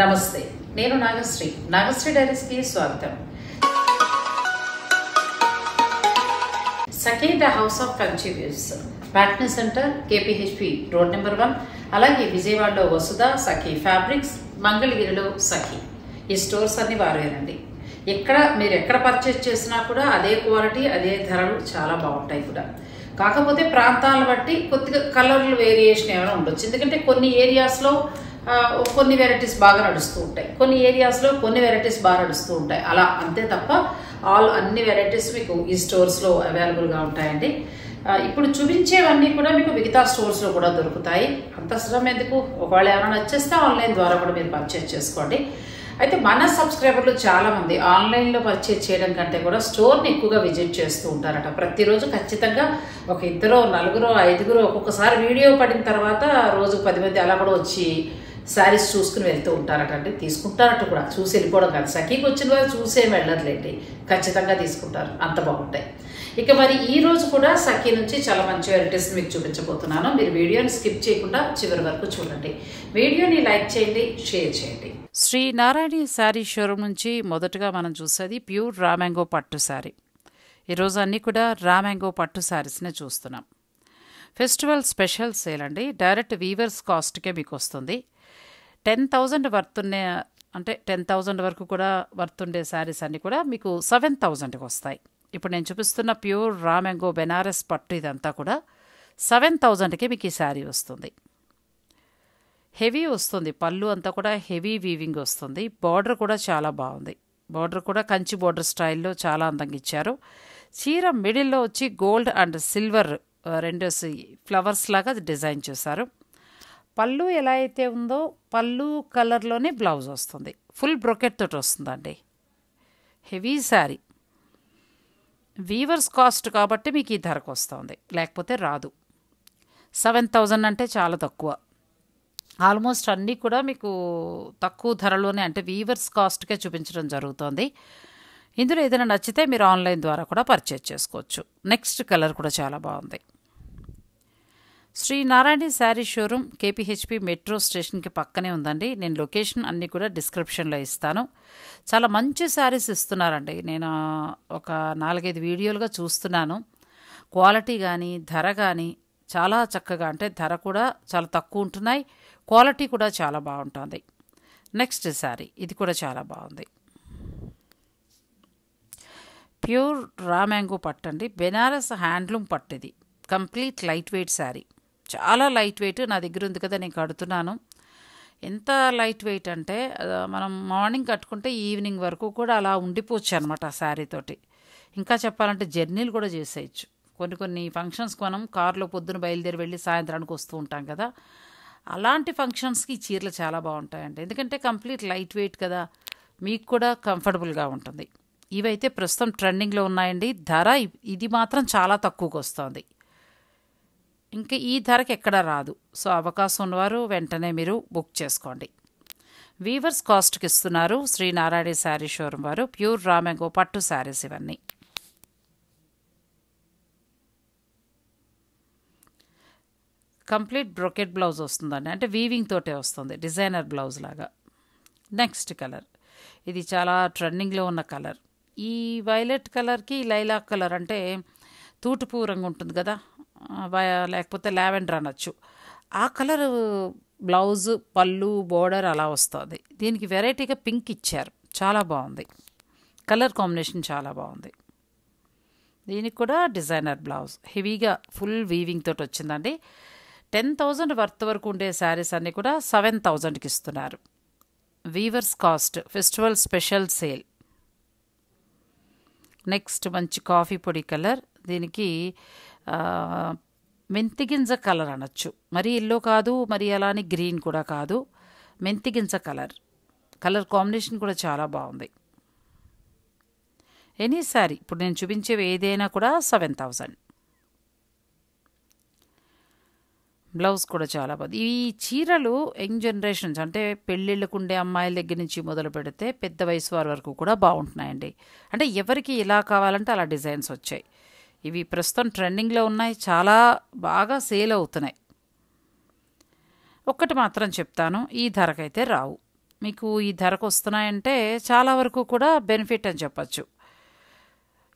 నమస్తే నేను నాగశ్రీ నాగశ్రీ డైరీస్కి స్వాగతం సఖీ ద హౌస్ ఆఫ్ కన్సీవ్యూస్ ప్యాట్న centre KPHB road number one అలాగే విజయవాడలో వసుధ సఖీ ఫ్యాబ్రిక్స్ మంగళగిరిలో సఖీ ఈ స్టోర్స్ అన్ని వారేనండి ఎక్కడ మీరు ఎక్కడ పర్చేస్ చేసినా కూడా అదే క్వాలిటీ అదే ధరలు చాలా బాగుంటాయి కూడా కాకపోతే ప్రాంతాలను బట్టి కొద్దిగా కలర్లు వేరియేషన్ ఏమైనా ఉండొచ్చు ఎందుకంటే కొన్ని ఏరియాస్లో కొన్ని వెరైటీస్ బాగా నడుస్తూ ఉంటాయి కొన్ని ఏరియాస్లో కొన్ని వెరైటీస్ బాగా నడుస్తూ ఉంటాయి అలా అంతే తప్ప ఆల్ అన్ని వెరైటీస్ మీకు ఈ స్టోర్స్లో అవైలబుల్గా ఉంటాయండి ఇప్పుడు చూపించేవన్నీ కూడా మీకు మిగతా స్టోర్స్లో కూడా దొరుకుతాయి అంత శ్రమ ఎందుకు ఒకవేళ ఏమైనా నచ్చేస్తే ఆన్లైన్ ద్వారా కూడా మీరు పర్చేజ్ చేసుకోండి అయితే మన సబ్స్క్రైబర్లు చాలామంది ఆన్లైన్లో పర్చేజ్ చేయడం కంటే కూడా స్టోర్ని ఎక్కువగా విజిట్ చేస్తూ ఉంటారట ప్రతిరోజు ఖచ్చితంగా ఒక ఇద్దరు నలుగురు ఐదుగురు ఒక్కొక్కసారి వీడియో పడిన తర్వాత రోజు పది మంది అలా కూడా వచ్చి శారీస్ చూసుకుని వెళ్తూ ఉంటారట అంటే తీసుకుంటారట కూడా చూసి వెళ్ళిపోవడం కాదు సఖీకి వచ్చిన వారు చూసే వెళ్ళట్లేండి ఖచ్చితంగా తీసుకుంటారు అంత బాగుంటాయి ఇక మరి ఈ రోజు కూడా సఖీ నుంచి చాలా మంచి వెరైటీస్ మీకు చూపించబోతున్నాను మీరు వీడియోని స్కిప్ చేయకుండా చివరి వరకు చూడండి వీడియోని లైక్ చేయండి షేర్ చేయండి శ్రీ నారాయణ శారీ షోరూమ్ నుంచి మొదటగా మనం చూసేది ప్యూర్ రామ్యాంగో పట్టు శారీ ఈరోజు అన్నీ కూడా రామ్యాంగో పట్టు శారీస్నే చూస్తున్నాం ఫెస్టివల్ స్పెషల్ సేల్ అండి డైరెక్ట్ వీవర్స్ కాస్ట్కే మీకు వస్తుంది టెన్ థౌజండ్ వర్త్ ఉండే అంటే టెన్ థౌజండ్ వరకు కూడా వర్త్ ఉండే శారీస్ అన్నీ కూడా మీకు సెవెన్ థౌజండ్కి వస్తాయి ఇప్పుడు నేను చూపిస్తున్న ప్యూర్ రామెంగో బెనారస్ పట్టు ఇదంతా కూడా సెవెన్ థౌజండ్కి మీకు ఈ శారీ వస్తుంది హెవీ వస్తుంది పళ్ళు అంతా కూడా హెవీ వీవింగ్ వస్తుంది బార్డర్ కూడా చాలా బాగుంది బార్డర్ కూడా కంచి బార్డర్ స్టైల్లో చాలా అందంగా ఇచ్చారు చీర మిడిల్లో వచ్చి గోల్డ్ అండ్ సిల్వర్ రెండు ఫ్లవర్స్ లాగా డిజైన్ చేశారు పళ్ళు ఎలా అయితే ఉందో పళ్ళు కలర్లోనే బ్లౌజ్ వస్తుంది ఫుల్ బ్రొకెట్ తోటి వస్తుందండి హెవీ శారీ వీవర్స్ కాస్ట్ కాబట్టి మీకు ఈ ధరకు వస్తుంది లేకపోతే రాదు సెవెన్ థౌజండ్ అంటే చాలా తక్కువ ఆల్మోస్ట్ అన్నీ కూడా మీకు తక్కువ ధరలోనే అంటే వీవర్స్ కాస్ట్కే చూపించడం జరుగుతుంది ఇందులో ఏదైనా నచ్చితే మీరు ఆన్లైన్ ద్వారా కూడా పర్చేజ్ చేసుకోవచ్చు నెక్స్ట్ కలర్ కూడా చాలా బాగుంది Sri Narayana saree showroom KPHB metro స్టేషన్కి పక్కనే ఉందండి నేను లొకేషన్ అన్నీ కూడా డిస్క్రిప్షన్లో ఇస్తాను చాలా మంచి శారీస్ ఇస్తున్నారండి నేను ఒక నాలుగైదు వీడియోలుగా చూస్తున్నాను క్వాలిటీ కానీ ధర కానీ చాలా చక్కగా అంటే ధర కూడా చాలా తక్కువ ఉంటున్నాయి క్వాలిటీ కూడా చాలా బాగుంటుంది నెక్స్ట్ శారీ ఇది కూడా చాలా బాగుంది pure raw mango Banaras handloom పట్టు ఇది కంప్లీట్ లైట్ వెయిట్ శారీ చాలా లైట్ వెయిట్ నా దగ్గర ఉంది కదా నేను కడుతున్నాను ఎంత లైట్ వెయిట్ అంటే మనం మార్నింగ్ కట్టుకుంటే ఈవినింగ్ వరకు కూడా అలా ఉండిపోవచ్చు అనమాట ఆ శారీతోటి ఇంకా చెప్పాలంటే జర్నీలు కూడా చేసేయచ్చు కొన్ని కొన్ని ఫంక్షన్స్ మనం కారులో పొద్దున బయలుదేరి వెళ్ళి సాయంత్రానికి వస్తూ ఉంటాం కదా అలాంటి ఫంక్షన్స్కి ఈ చీరలు చాలా బాగుంటాయండి ఎందుకంటే కంప్లీట్ లైట్ వెయిట్ కదా మీకు కూడా కంఫర్టబుల్గా ఉంటుంది ఇవైతే ప్రస్తుతం ట్రెండింగ్లో ఉన్నాయండి ధర ఇది మాత్రం చాలా తక్కువకు వస్తుంది ఇంకా ఈ ధరకి ఎక్కడా రాదు సో అవకాశం ఉన్నవారు వెంటనే మీరు బుక్ చేసుకోండి వీవర్స్ కాస్ట్కి ఇస్తున్నారు శ్రీనారాయణ శారీ షోరూమ్ వారు ప్యూర్ రామెంగో పట్టు శారీస్ ఇవన్నీ కంప్లీట్ బ్రొకెట్ బ్లౌజ్ వస్తుందండి అంటే వీవింగ్ తోటే వస్తుంది డిజైనర్ బ్లౌజ్ లాగా నెక్స్ట్ కలర్ ఇది చాలా ట్రెండింగ్లో ఉన్న కలర్ ఈ వైలెట్ కలర్కి లైలాక్ కలర్ అంటే తూటుపూ రంగు ఉంటుంది కదా లేకపోతే లావెండర్ అనొచ్చు ఆ కలర్ బ్లౌజ్ పళ్ళు బోర్డర్ అలా వస్తుంది దీనికి వెరైటీగా పింక్ ఇచ్చారు చాలా బాగుంది కలర్ కాంబినేషన్ చాలా బాగుంది దీనికి కూడా డిజైనర్ బ్లౌజ్ హెవీగా ఫుల్ వీవింగ్ తోటి వచ్చిందండి టెన్ థౌజండ్ వర్త్ వరకు ఉండే శారీస్ అన్నీ కూడా సెవెన్ థౌజండ్కి ఇస్తున్నారు weavers cost festival special sale next మంచి కాఫీ పొడి కలర్ దీనికి మెంతిగింజ కలర్ అనొచ్చు మరి ఎల్లో కాదు మరి అలానే గ్రీన్ కూడా కాదు మెంతిగింజ కలర్ కలర్ కాంబినేషన్ కూడా చాలా బాగుంది ఎనీ సారీ ఇప్పుడు నేను చూపించేవి ఏదైనా కూడా సెవెన్ థౌజండ్ బ్లౌజ్ కూడా చాలా బాగుంది ఈ చీరలు యంగ్ జనరేషన్స్ అంటే పెళ్ళిళ్ళకు ఉండే అమ్మాయిల దగ్గర నుంచి మొదలు పెడితే పెద్ద వయసు వారి వరకు కూడా బాగుంటున్నాయండి అంటే ఎవరికి ఎలా కావాలంటే అలా డిజైన్స్ వచ్చాయి ఇవి ప్రస్తుతం ట్రెండింగ్లో ఉన్నాయి చాలా బాగా సేల్ అవుతున్నాయి ఒక్కటి మాత్రం చెప్తాను ఈ ధరకైతే రావు మీకు ఈ ధరకు వస్తున్నాయంటే చాలా వరకు కూడా బెనిఫిట్ అని చెప్పచ్చు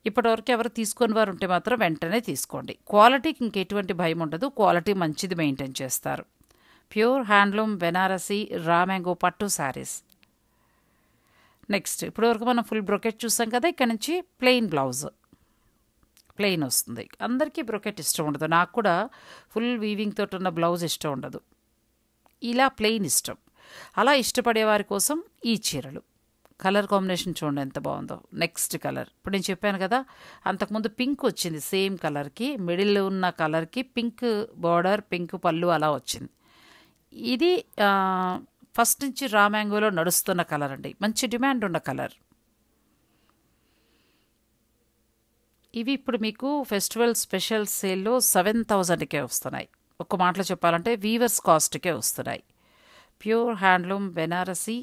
ఇప్పటివరకు ఎవరు తీసుకొని వారు ఉంటే మాత్రం వెంటనే తీసుకోండి క్వాలిటీకి ఇంకెటువంటి భయం ఉండదు క్వాలిటీ మంచిది మెయింటైన్ చేస్తారు pure handloom Banarasi raw mango పట్టు శారీస్ నెక్స్ట్ ఇప్పటివరకు మనం ఫుల్ బ్రొకెట్ చూసాం కదా ఇక్కడ నుంచి ప్లెయిన్ బ్లౌజ్ ప్లెయిన్ వస్తుంది అందరికీ బ్రొకెట్ ఇష్టం ఉండదు నాకు కూడా ఫుల్ వీవింగ్ తోటి ఉన్న బ్లౌజ్ ఇష్టం ఉండదు ఇలా ప్లెయిన్ ఇష్టం అలా ఇష్టపడే వారి కోసం ఈ చీరలు కలర్ కాంబినేషన్ చూడండి ఎంత బాగుందో నెక్స్ట్ కలర్ ఇప్పుడు నేను చెప్పాను కదా అంతకుముందు పింక్ వచ్చింది సేమ్ కలర్కి మిడిల్ ఉన్న కలర్కి పింక్ బార్డర్ పింక్ పళ్ళు అలా వచ్చింది ఇది ఫస్ట్ నుంచి రా మ్యాంగోలో నడుస్తున్న కలర్ అండి మంచి డిమాండ్ ఉన్న కలర్ ఇవి ఇప్పుడు మీకు ఫెస్టివల్ స్పెషల్ సేల్లో సెవెన్ థౌజండ్కే వస్తున్నాయి ఒక్క మాటలో చెప్పాలంటే వీవర్స్ కాస్ట్కే వస్తున్నాయి pure handloom Banarasi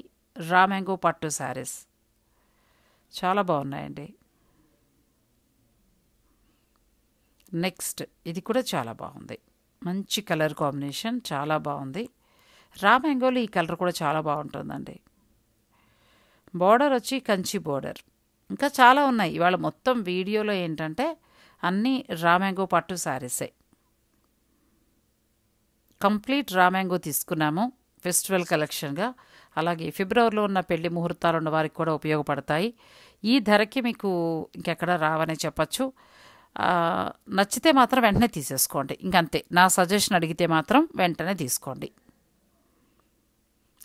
raw mango పట్టు శారీస్ చాలా బాగున్నాయండి నెక్స్ట్ ఇది కూడా చాలా బాగుంది మంచి కలర్ కాంబినేషన్ చాలా బాగుంది రా మ్యాంగోలో ఈ కలర్ కూడా చాలా బాగుంటుందండి బార్డర్ వచ్చి కంచి బార్డర్ ఇంకా చాలా ఉన్నాయి ఇవాళ మొత్తం వీడియోలో ఏంటంటే అన్నీ రామ్యాంగో పట్టు శారీసే కంప్లీట్ రామ్యాంగో తీసుకున్నాము ఫెస్టివల్ కలెక్షన్గా అలాగే ఫిబ్రవరిలో ఉన్న పెళ్లి ముహూర్తాలు ఉన్న వారికి కూడా ఉపయోగపడతాయి ఈ ధరకి మీకు ఇంకెక్కడ రావనే చెప్పచ్చు నచ్చితే మాత్రం వెంటనే తీసేసుకోండి ఇంకంతే నా సజెషన్ అడిగితే మాత్రం వెంటనే తీసుకోండి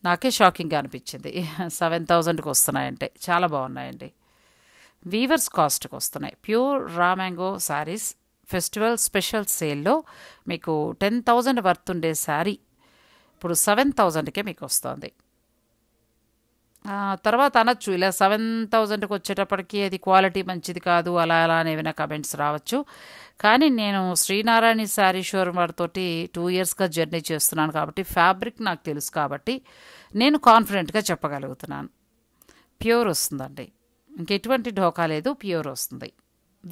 నాకే షాకింగ్గా అనిపించింది సెవెన్ థౌజండ్కి వస్తున్నాయంటే చాలా బాగున్నాయండి వీవర్స్ కాస్ట్కి వస్తున్నాయి pure raw mango saris festival special సేల్లో మీకు టెన్ థౌజండ్ వర్త్ ఉండే శారీ ఇప్పుడు సెవెన్ థౌజండ్కే మీకు వస్తుంది తర్వాత అనొచ్చు ఇలా సెవెన్ థౌజండ్కి వచ్చేటప్పటికి అది క్వాలిటీ మంచిది కాదు అలా అలా అని ఏమైనా కమెంట్స్ రావచ్చు కానీ నేను శ్రీనారాయణ శారీ షోరూమ్ వారితోటి టూ ఇయర్స్గా జర్నీ చేస్తున్నాను కాబట్టి ఫ్యాబ్రిక్ నాకు తెలుసు కాబట్టి నేను కాన్ఫిడెంట్గా చెప్పగలుగుతున్నాను ప్యూర్ వస్తుందండి ఇంకెటువంటి ఢోకా లేదు ప్యూర్ వస్తుంది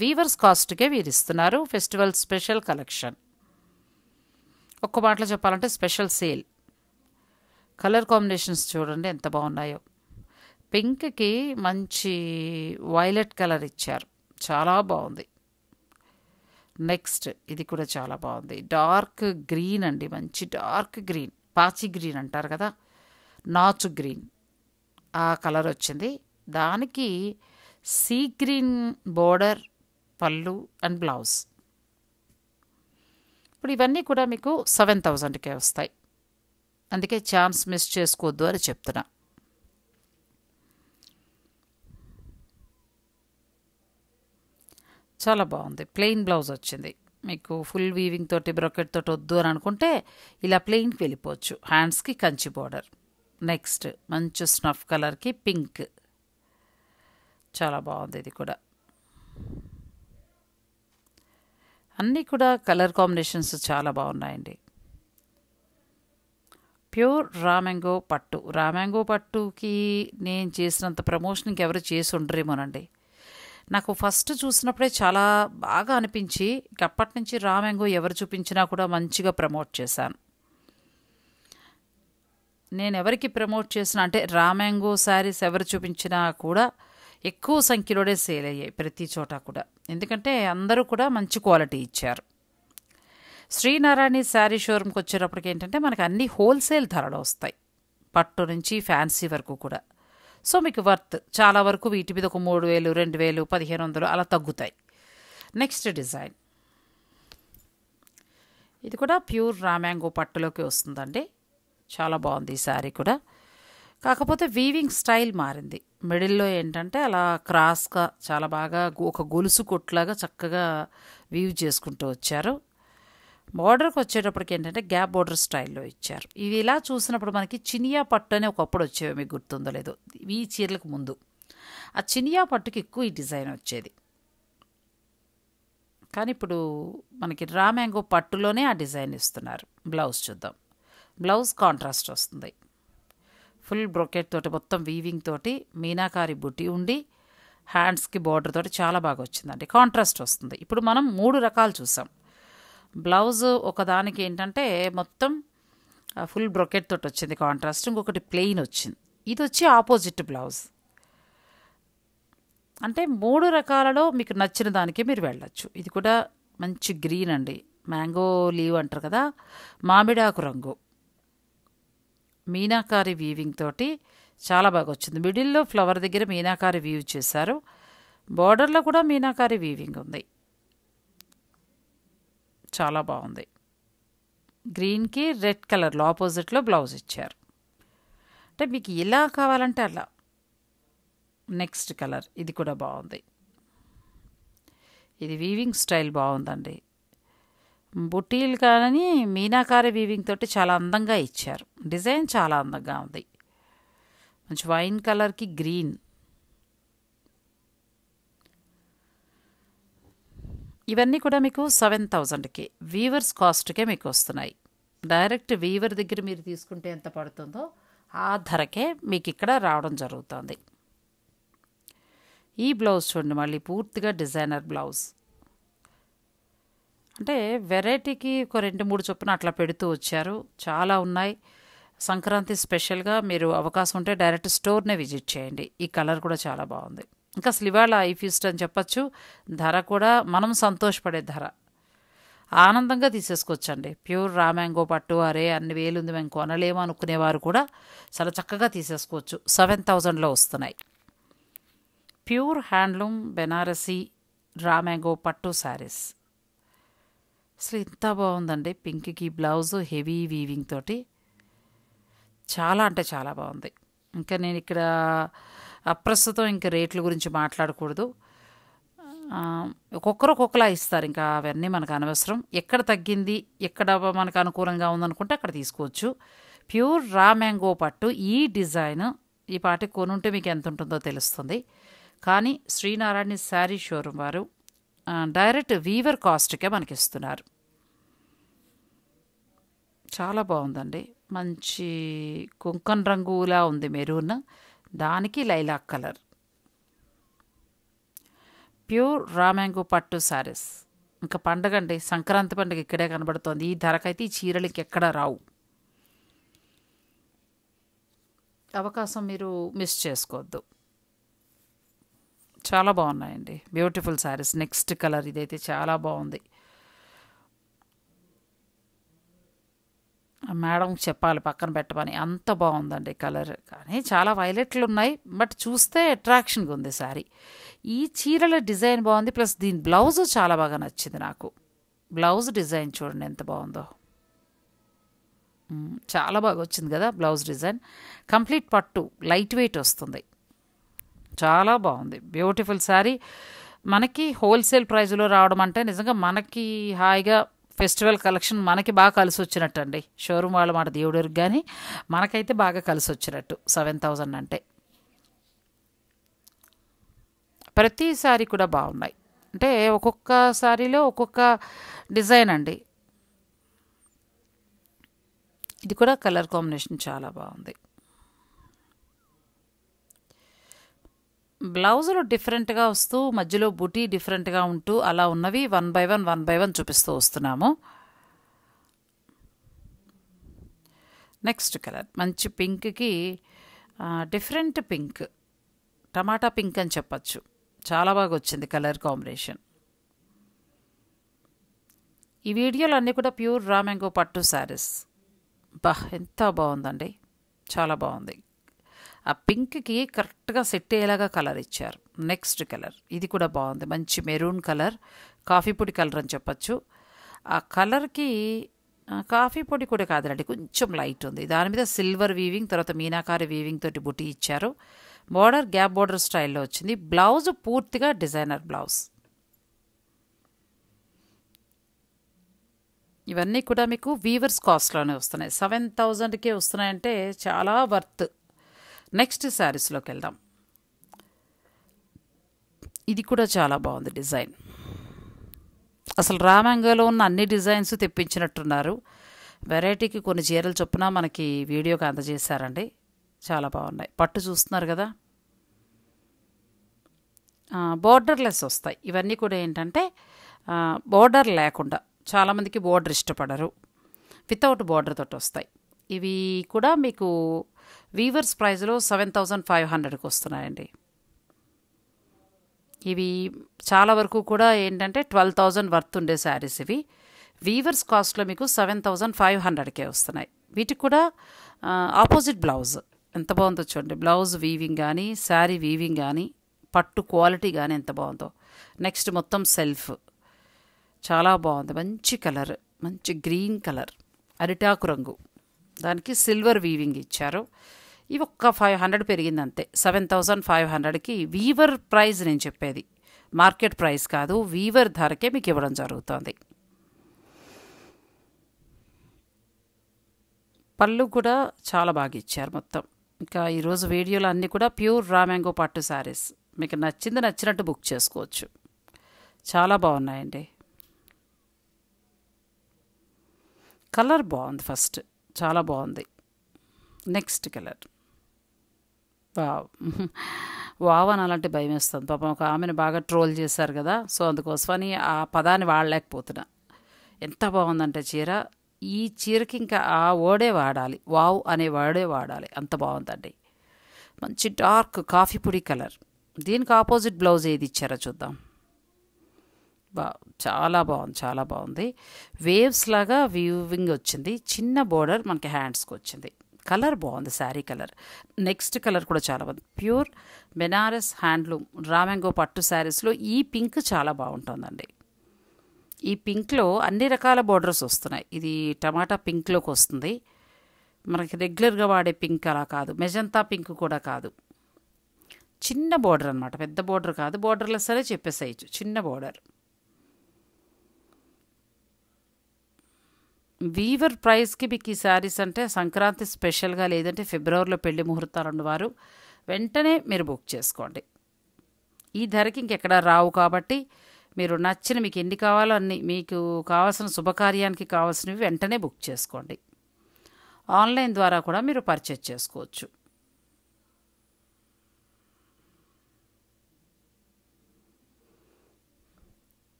వీవర్స్ కాస్ట్కే వీరు ఇస్తున్నారు ఫెస్టివల్ స్పెషల్ కలెక్షన్ ఒక్క మాటలో చెప్పాలంటే స్పెషల్ సేల్ కలర్ కాంబినేషన్స్ చూడండి ఎంత బాగున్నాయో పింక్కి మంచి వైలెట్ కలర్ ఇచ్చారు చాలా బాగుంది నెక్స్ట్ ఇది కూడా చాలా బాగుంది డార్క్ గ్రీన్ అండి మంచి డార్క్ గ్రీన్ పాచి గ్రీన్ అంటారు కదా నాచు గ్రీన్ ఆ కలర్ వచ్చింది దానికి సీ గ్రీన్ బోర్డర్ పళ్ళు అండ్ బ్లౌజ్ ఇప్పుడు ఇవన్నీ కూడా మీకు సెవెన్ థౌజండ్కే వస్తాయి అందుకే ఛాన్స్ మిస్ చేసుకోవద్దు అని చెప్తున్నా చాలా బాగుంది ప్లెయిన్ బ్లౌజ్ వచ్చింది మీకు ఫుల్ వీవింగ్ తోటి బ్రొకెట్ తోటి వద్దు అని అనుకుంటే ఇలా ప్లెయిన్కి వెళ్ళిపోవచ్చు హ్యాండ్స్కి కంచి బోర్డర్ నెక్స్ట్ మంచి స్నఫ్ కలర్కి పింక్ చాలా బాగుంది ఇది కూడా అన్నీ కూడా కలర్ కాంబినేషన్స్ చాలా బాగున్నాయండి ప్యూర్ రామ్యాంగో పట్టు రామ్యాంగో పట్టుకి నేను చేసినంత ప్రమోషన్ ఇంకెవరు చేసి ఉండరేమోనండి నాకు ఫస్ట్ చూసినప్పుడే చాలా బాగా అనిపించి అప్పటి నుంచి రామ్యాంగో ఎవరు చూపించినా కూడా మంచిగా ప్రమోట్ చేశాను నేను ఎవరికి ప్రమోట్ చేసిన అంటే రామ్యాంగో శారీస్ ఎవరు చూపించినా కూడా ఎక్కువ సంఖ్యలోనే సేల్ అయ్యాయి ప్రతి చోట కూడా ఎందుకంటే అందరూ కూడా మంచి క్వాలిటీ ఇచ్చారు శ్రీనారాయణ శారీ షోరూమ్కి వచ్చేటప్పటికి ఏంటంటే మనకు అన్ని హోల్సేల్ ధరలు వస్తాయి పట్టు నుంచి ఫ్యాన్సీ వరకు కూడా సో మీకు వర్త్ చాలా వరకు వీటి మీద ఒక మూడు వేలు రెండు వేలు పదిహేను వందలు అలా తగ్గుతాయి నెక్స్ట్ డిజైన్ ఇది కూడా ప్యూర్ రామ్యాంగో పట్టులోకి వస్తుందండి చాలా బాగుంది ఈ శారీ కూడా కాకపోతే వీవింగ్ స్టైల్ మారింది మిడిల్లో ఏంటంటే అలా క్రాస్గా చాలా బాగా ఒక గొలుసు కొట్లాగా చక్కగా వీవ్ చేసుకుంటూ వచ్చారు బార్డర్కి వచ్చేటప్పటికి ఏంటంటే గ్యాప్ బార్డర్ స్టైల్లో ఇచ్చారు ఇవి ఇలా చూసినప్పుడు మనకి చినియా పట్టు అని ఒకప్పుడు వచ్చేవి మీకు గుర్తుందో లేదో ఈ చీరలకు ముందు ఆ చినియా పట్టుకి ఎక్కువ ఈ డిజైన్ వచ్చేది కానీ ఇప్పుడు మనకి రామ్యాంగో పట్టులోనే ఆ డిజైన్ ఇస్తున్నారు బ్లౌజ్ చూద్దాం బ్లౌజ్ కాంట్రాస్ట్ వస్తుంది ఫుల్ బ్రొకెట్ తోటి మొత్తం వీవింగ్ తోటి మీనాకారి బుట్టి ఉండి హ్యాండ్స్కి బార్డర్ తోటి చాలా బాగా వచ్చిందండి కాంట్రాస్ట్ వస్తుంది ఇప్పుడు మనం మూడు రకాలు చూసాం బ్లౌజ్ ఒకదానికి ఏంటంటే మొత్తం ఫుల్ బ్రొకెట్ తోటి వచ్చింది కాంట్రాస్ట్ ఇంకొకటి ప్లెయిన్ వచ్చింది ఇది వచ్చి ఆపోజిట్ బ్లౌజ్ అంటే మూడు రకాలలో మీకు నచ్చిన దానికి మీరు వెళ్ళచ్చు ఇది కూడా మంచి గ్రీన్ అండి మ్యాంగో లీవ్ అంటారు కదా మామిడాకు రంగు మీనాకారి వీవింగ్ తోటి చాలా బాగా వచ్చింది మిడిల్లో ఫ్లవర్ దగ్గర మీనాకారి వీవ్ చేశారు బార్డర్లో కూడా మీనాకారి వీవింగ్ ఉంది చాలా బాగుంది గ్రీన్కి రెడ్ కలర్లో ఆపోజిట్లో బ్లౌజ్ ఇచ్చారు అంటే మీకు ఇలా కావాలంటే అలా నెక్స్ట్ కలర్ ఇది కూడా బాగుంది ఇది వీవింగ్ స్టైల్ బాగుందండి బుట్టీలు కానీ మీనాకారి వీవింగ్ తోటి చాలా అందంగా ఇచ్చారు డిజైన్ చాలా అందంగా ఉంది మంచి వైన్ కలర్కి గ్రీన్ ఇవన్నీ కూడా మీకు సెవెన్ థౌజండ్కి వీవర్స్ కాస్ట్కే మీకు వస్తున్నాయి డైరెక్ట్ వీవర్ దగ్గర మీరు తీసుకుంటే ఎంత పడుతుందో ఆ ధరకే మీకు ఇక్కడ రావడం జరుగుతుంది ఈ బ్లౌజ్ చూడండి మళ్ళీ పూర్తిగా డిజైనర్ బ్లౌజ్ అంటే వెరైటీకి ఒక రెండు మూడు చొప్పున అట్లా పెడుతూ వచ్చారు చాలా ఉన్నాయి సంక్రాంతి స్పెషల్గా మీరు అవకాశం ఉంటే డైరెక్ట్ స్టోర్నే విజిట్ చేయండి ఈ కలర్ కూడా చాలా బాగుంది ఇంకా ఐ ఫీస్ట్ అని చెప్పచ్చు ధర కూడా మనం సంతోషపడే ధర ఆనందంగా తీసేసుకోవచ్చండి ప్యూర్ రా మ్యాంగో పట్టు అరే అన్ని వేలు ఉంది మేము కొనలేము అనుకునేవారు కూడా చాలా చక్కగా తీసేసుకోవచ్చు సెవెన్ థౌజండ్లో వస్తున్నాయి pure handloom Banarasi raw mango పట్టు శారీస్ అసలు ఇంత బాగుందండి పింక్కి బ్లౌజ్ హెవీ వీవింగ్ తోటి చాలా అంటే చాలా బాగుంది ఇంకా నేను ఇక్కడ ప్రస్తుతం ఇంకా రేట్ల గురించి మాట్లాడకూడదు ఒక్కొక్కరు ఒక్కొక్కలా ఇస్తారు ఇంకా అవన్నీ మనకు అనవసరం ఎక్కడ తగ్గింది ఎక్కడ మనకు అనుకూలంగా ఉందనుకుంటే అక్కడ తీసుకోవచ్చు ప్యూర్ రా మ్యాంగో పట్టు ఈ డిజైన్ ఈ పాటి కొనుంటే మీకు ఎంత ఉంటుందో తెలుస్తుంది కానీ శ్రీనారాయణ శారీ షోరూమ్ వారు డైరెక్ట్ వీవర్ కాస్ట్కే మనకి ఇస్తున్నారు చాలా బాగుందండి మంచి కుంకం రంగులా ఉంది మెరూన్ దానికి లైలాక్ కలర్ ప్యూర్ రామ్యాంగో పట్టు శారీస్ ఇంకా పండగ అండి సంక్రాంతి పండుగ ఇక్కడే కనబడుతోంది ఈ ధరకైతే ఈ చీరలు ఇంకెక్కడ రావు అవకాశం మీరు మిస్ చేసుకోవద్దు చాలా బాగున్నాయండి బ్యూటిఫుల్ శారీస్ నెక్స్ట్ కలర్ ఇదైతే చాలా బాగుంది మేడంకి చెప్పాలి పక్కన పెట్టమని అంత బాగుందండి కలర్ కానీ చాలా వైలెట్లు ఉన్నాయి బట్ చూస్తే అట్రాక్షన్గా ఉంది శారీ ఈ చీరల డిజైన్ బాగుంది ప్లస్ దీని బ్లౌజ్ చాలా బాగా నచ్చింది నాకు బ్లౌజ్ డిజైన్ చూడండి ఎంత బాగుందో చాలా బాగా వచ్చింది కదా బ్లౌజ్ డిజైన్ కంప్లీట్ పట్టు లైట్ వెయిట్ వస్తుంది చాలా బాగుంది బ్యూటిఫుల్ శారీ మనకి హోల్సేల్ ప్రైజ్లో రావడం అంటే నిజంగా మనకి హాయిగా ఫెస్టివల్ కలెక్షన్ మనకి బాగా కలిసి వచ్చినట్టు అండి షోరూమ్ వాళ్ళ మాట దేవుడు కానీ మనకైతే బాగా కలిసి వచ్చినట్టు సెవెన్ థౌజండ్ అంటే ప్రతిసారి కూడా బాగున్నాయి అంటే ఒక్కొక్క సారీలో ఒక్కొక్క డిజైన్ అండి ఇది కూడా కలర్ కాంబినేషన్ చాలా బాగుంది బ్లౌజులు డిఫరెంట్గా వస్తూ మధ్యలో బుటీ డిఫరెంట్గా ఉంటూ అలా ఉన్నవి one by one one by one చూపిస్తూ వస్తున్నాము నెక్స్ట్ కలర్ మంచి పింక్కి డిఫరెంట్ పింక్ టమాటా పింక్ అని చెప్పచ్చు చాలా బాగా వచ్చింది కలర్ కాంబినేషన్ ఈ వీడియోలు అన్నీ కూడా ప్యూర్ రామెంగో పట్టు శారీస్ బా ఎంత బాగుందండి చాలా బాగుంది ఆ పింక్కి కరెక్ట్గా సెట్ అయ్యేలాగా కలర్ ఇచ్చారు నెక్స్ట్ కలర్ ఇది కూడా బాగుంది మంచి మెరూన్ కలర్ కాఫీ పొడి కలర్ అని చెప్పచ్చు ఆ కలర్కి కాఫీ పొడి కూడా కాదండి కొంచెం లైట్ ఉంది దాని మీద సిల్వర్ వీవింగ్ తర్వాత మీనాకారి వీవింగ్ తోటి బుట్టి ఇచ్చారు బార్డర్ గ్యాప్ బార్డర్ స్టైల్లో వచ్చింది బ్లౌజ్ పూర్తిగా డిజైనర్ బ్లౌజ్ ఇవన్నీ కూడా మీకు వీవర్స్ కాస్ట్లోనే వస్తున్నాయి సెవెన్ థౌజండ్కే వస్తున్నాయంటే చాలా వర్త్ నెక్స్ట్ శారీస్లోకి వెళ్దాం ఇది కూడా చాలా బాగుంది డిజైన్ అసలు రామంగలో ఉన్న అన్ని డిజైన్స్ తెప్పించినట్టున్నారు వెరైటీకి కొన్ని చీరలు చొప్పున మనకి వీడియోకి అందజేశారండి చాలా బాగున్నాయి పట్టు చూస్తున్నారు కదా బోర్డర్లెస్ వస్తాయి ఇవన్నీ కూడా ఏంటంటే బోర్డర్ లేకుండా చాలామందికి బోర్డర్ ఇష్టపడరు వితౌట్ బోర్డర్ తోటి వస్తాయి ఇవి కూడా మీకు వీవర్స్ ప్రైజ్లో సెవెన్ థౌజండ్ ఫైవ్ హండ్రెడ్కి వస్తున్నాయండి ఇవి చాలా వరకు కూడా ఏంటంటే ట్వెల్వ్ థౌజండ్ వర్త్ ఉండే శారీస్ ఇవి వీవర్స్ కాస్ట్లో మీకు సెవెన్ థౌజండ్ ఫైవ్ హండ్రెడ్కే వస్తున్నాయి వీటికి కూడా ఆపోజిట్ బ్లౌజ్ ఎంత బాగుందో చూడండి బ్లౌజ్ వీవింగ్ కానీ శారీ వీవింగ్ కానీ పట్టు క్వాలిటీ కానీ ఎంత బాగుందో నెక్స్ట్ మొత్తం సెల్ఫ్ చాలా బాగుంది మంచి కలర్ మంచి గ్రీన్ కలర్ అరిటాకు రంగు దానికి సిల్వర్ వీవింగ్ ఇచ్చారు ఇవి ఒక్క ఫైవ్ హండ్రెడ్ పెరిగింది అంతే సెవెన్ థౌజండ్ ఫైవ్ హండ్రెడ్కి వీవర్ ప్రైస్ నేను చెప్పేది మార్కెట్ ప్రైస్ కాదు వీవర్ ధరకే మీకు ఇవ్వడం జరుగుతుంది పళ్ళు కూడా చాలా బాగా ఇచ్చారు మొత్తం ఇంకా ఈరోజు వీడియోలు అన్నీ కూడా ప్యూర్ రామ్యాంగో పట్టు శారీస్ మీకు నచ్చింది నచ్చినట్టు బుక్ చేసుకోవచ్చు చాలా బాగున్నాయండి కలర్ బాగుంది ఫస్ట్ చాలా బాగుంది నెక్స్ట్ కలర్ వావ్ అని అలాంటి భయం వేస్తుంది పాపం ఒక ఆమెను బాగా ట్రోల్ చేశారు కదా సో అందుకోసమని ఆ పదాన్ని వాడలేకపోతున్నా ఎంత బాగుందంటే చీర ఈ చీరకి ఇంకా ఆ వర్డే వాడాలి వావ్ అనే వర్డే వాడాలి అంత బాగుందండి మంచి డార్క్ కాఫీ పొడి కలర్ దీనికి ఆపోజిట్ బ్లౌజ్ ఏది ఇచ్చారో చూద్దాం బా చాలా బాగుంది చాలా బాగుంది వేవ్స్ లాగా వ్యూవింగ్ వచ్చింది చిన్న బోర్డర్ మనకి హ్యాండ్స్కి వచ్చింది కలర్ బాగుంది శారీ కలర్ నెక్స్ట్ కలర్ కూడా చాలా బాగుంది ప్యూర్ బెనారస్ హ్యాండ్లూమ్ రామెంగో పట్టు శారీస్లో ఈ పింక్ చాలా బాగుంటుందండి ఈ పింక్లో అన్ని రకాల బార్డర్స్ వస్తున్నాయి ఇది టమాటా పింక్లోకి వస్తుంది మనకి రెగ్యులర్గా వాడే పింక్ అలా కాదు మెజంతా పింక్ కూడా కాదు చిన్న బార్డర్ అనమాట పెద్ద బార్డర్ కాదు బార్డర్లో సరే చెప్పేసేయచ్చు చిన్న బార్డర్ వీవర్ ప్రైస్కి మీకు ఈ శారీస్ అంటే సంక్రాంతి స్పెషల్గా లేదంటే ఫిబ్రవరిలో పెళ్లి ముహూర్తాలు వారు వెంటనే మీరు బుక్ చేసుకోండి ఈ ధరకి ఇంకెక్కడ రావు కాబట్టి మీరు నచ్చిన మీకు ఎన్ని కావాలో అన్ని మీకు కావాల్సిన శుభకార్యానికి కావాల్సినవి వెంటనే బుక్ చేసుకోండి ఆన్లైన్ ద్వారా కూడా మీరు పర్చేజ్ చేసుకోవచ్చు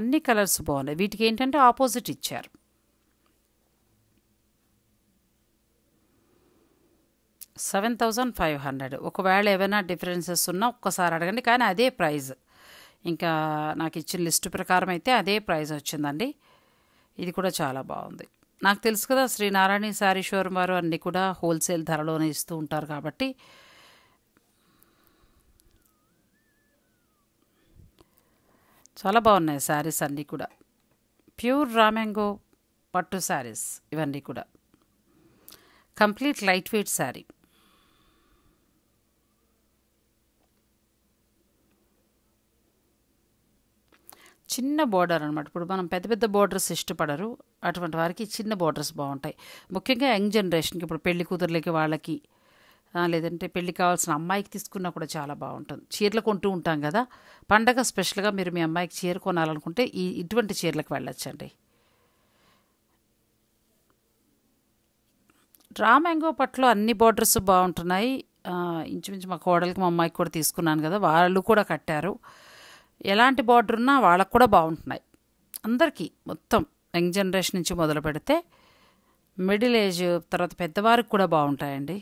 అన్ని కలర్స్ బాగున్నాయి వీటికి ఏంటంటే ఆపోజిట్ ఇచ్చారు సెవెన్ థౌజండ్ ఫైవ్ హండ్రెడ్ ఒకవేళ ఏమైనా డిఫరెన్సెస్ ఉన్నా ఒక్కసారి అడగండి కానీ అదే ప్రైజ్ ఇంకా నాకు ఇచ్చిన లిస్టు ప్రకారం అయితే అదే ప్రైజ్ వచ్చిందండి ఇది కూడా చాలా బాగుంది నాకు తెలుసు కదా శ్రీనారాయణ శారీ షోరూమ్ వారు అన్నీ కూడా హోల్సేల్ ధరలోనే ఇస్తూ ఉంటారు కాబట్టి చాలా బాగున్నాయి శారీస్ అన్నీ కూడా ప్యూర్ రామ్యాంగో పట్టు శారీస్ ఇవన్నీ కూడా కంప్లీట్ లైట్ వెయిట్ శారీ చిన్న బోర్డర్ అనమాట ఇప్పుడు మనం పెద్ద పెద్ద బోర్డర్స్ ఇష్టపడరు అటువంటి వారికి చిన్న బోర్డర్స్ బాగుంటాయి ముఖ్యంగా యంగ్ జనరేషన్కి ఇప్పుడు పెళ్లి కూతురులకి వాళ్ళకి లేదంటే పెళ్ళి కావాల్సిన అమ్మాయికి తీసుకున్నా కూడా చాలా బాగుంటుంది చీరలు కొంటూ ఉంటాం కదా పండగ స్పెషల్గా మీరు మీ అమ్మాయికి చీర కొనాలనుకుంటే ఈ ఇటువంటి చీరలకు వెళ్ళొచ్చండి డ్రా మ్యాంగో పట్లో అన్ని బోర్డర్స్ బాగుంటున్నాయి ఇంచుమించు మా కోడలికి మా అమ్మాయికి కూడా తీసుకున్నాను కదా వాళ్ళు కూడా కట్టారు ఎలాంటి బార్డర్ ఉన్నా వాళ్ళకు కూడా బాగుంటున్నాయి అందరికీ మొత్తం యంగ్ జనరేషన్ నుంచి మొదలు పెడితే మిడిల్ ఏజ్ తర్వాత పెద్దవారికి కూడా బాగుంటాయండి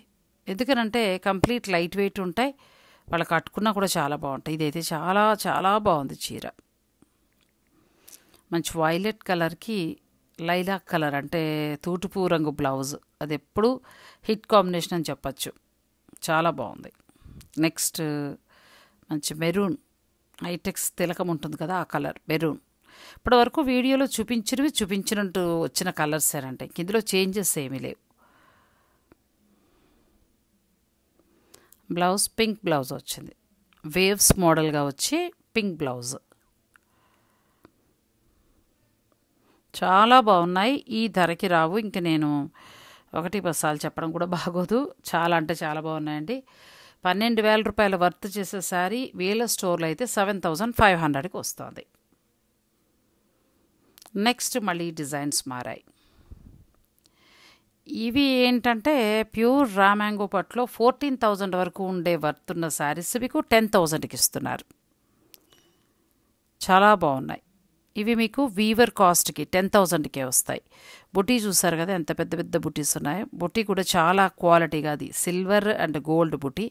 ఎందుకనంటే కంప్లీట్ లైట్ వెయిట్ ఉంటాయి వాళ్ళు కట్టుకున్నా కూడా చాలా బాగుంటాయి ఇదైతే చాలా చాలా బాగుంది చీర మంచి వైలెట్ కలర్కి లైలాక్ కలర్ అంటే తూటుపూ రంగు బ్లౌజ్ అది ఎప్పుడు హిట్ కాంబినేషన్ అని చెప్పచ్చు చాలా బాగుంది నెక్స్ట్ మంచి మెరూన్ ఐటెక్స్ తిలకం ఉంటుంది కదా ఆ కలర్ మెరూన్ ఇప్పటి వరకు వీడియోలో చూపించినవి చూపించినట్టు వచ్చిన కలర్స్ అంటే ఇందులో చేంజెస్ ఏమీ లేవు బ్లౌజ్ పింక్ బ్లౌజ్ వచ్చింది వేవ్స్ మోడల్గా వచ్చి పింక్ బ్లౌజ్ చాలా బాగున్నాయి ఈ ధరకి రావు ఇంక నేను ఒకటి బస్సాలు చెప్పడం కూడా బాగోదు చాలా అంటే చాలా బాగున్నాయండి పన్నెండు వేల రూపాయల వర్త్ చేసే శారీ వీల స్టోర్లో అయితే సెవెన్ థౌజండ్ ఫైవ్ హండ్రెడ్కి వస్తుంది నెక్స్ట్ మళ్ళీ డిజైన్స్ మారాయి ఇవి ఏంటంటే ప్యూర్ రామాంగో పట్లో ఫోర్టీన్ థౌజండ్ వరకు ఉండే వర్త్ ఉన్న శారీస్ మీకు టెన్ థౌజండ్కి ఇస్తున్నారు చాలా బాగున్నాయి ఇవి మీకు వీవర్ కాస్ట్కి టెన్ థౌజండ్కే వస్తాయి బుట్టి చూసారు కదా ఎంత పెద్ద పెద్ద బుట్టీస్ ఉన్నాయో బుట్టి కూడా చాలా క్వాలిటీగా అది సిల్వర్ అండ్ గోల్డ్ బుట్టి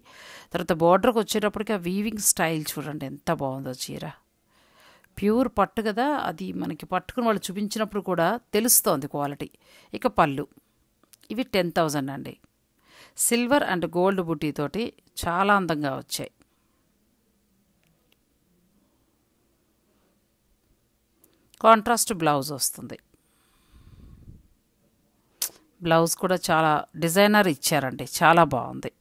తర్వాత బార్డర్కి వచ్చేటప్పటికి ఆ వీవింగ్ స్టైల్ చూడండి ఎంత బాగుందో చీర ప్యూర్ పట్టు కదా అది మనకి పట్టుకుని వాళ్ళు చూపించినప్పుడు కూడా తెలుస్తోంది క్వాలిటీ ఇక పళ్ళు ఇవి టెన్ థౌజండ్ అండి సిల్వర్ అండ్ గోల్డ్ బుట్టీతోటి చాలా అందంగా వచ్చాయి కాంట్రాస్ట్ బ్లౌజ్ వస్తుంది బ్లౌజ్ కూడా చాలా డిజైనర్ ఇచ్చారండి చాలా బాగుంది